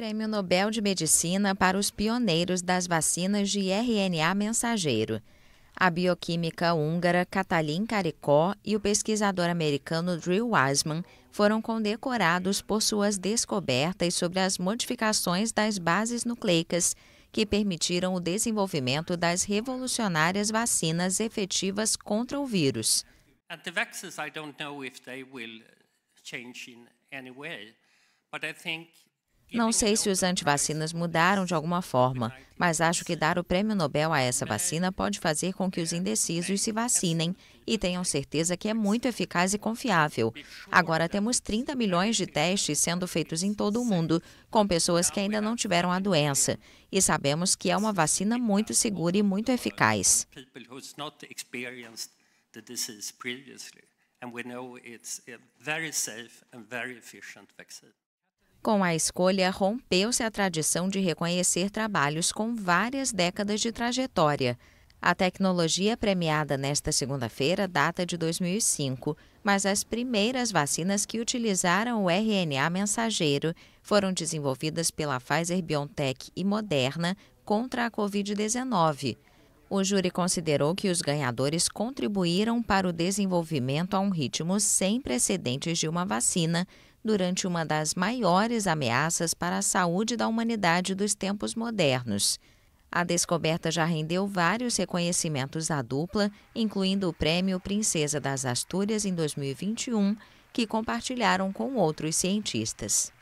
Prêmio Nobel de Medicina para os pioneiros das vacinas de RNA mensageiro. A bioquímica húngara Katalin Karikó e o pesquisador americano Drew Wiseman foram condecorados por suas descobertas sobre as modificações das bases nucleicas que permitiram o desenvolvimento das revolucionárias vacinas efetivas contra o vírus. And the não sei se os antivacinas mudaram de alguma forma, mas acho que dar o prêmio Nobel a essa vacina pode fazer com que os indecisos se vacinem e tenham certeza que é muito eficaz e confiável. Agora temos 30 milhões de testes sendo feitos em todo o mundo, com pessoas que ainda não tiveram a doença, e sabemos que é uma vacina muito segura e muito eficaz. Com a escolha, rompeu-se a tradição de reconhecer trabalhos com várias décadas de trajetória. A tecnologia premiada nesta segunda-feira data de 2005, mas as primeiras vacinas que utilizaram o RNA mensageiro foram desenvolvidas pela Pfizer BioNTech e Moderna contra a Covid-19. O júri considerou que os ganhadores contribuíram para o desenvolvimento a um ritmo sem precedentes de uma vacina durante uma das maiores ameaças para a saúde da humanidade dos tempos modernos. A descoberta já rendeu vários reconhecimentos à dupla, incluindo o Prêmio Princesa das Astúrias em 2021, que compartilharam com outros cientistas.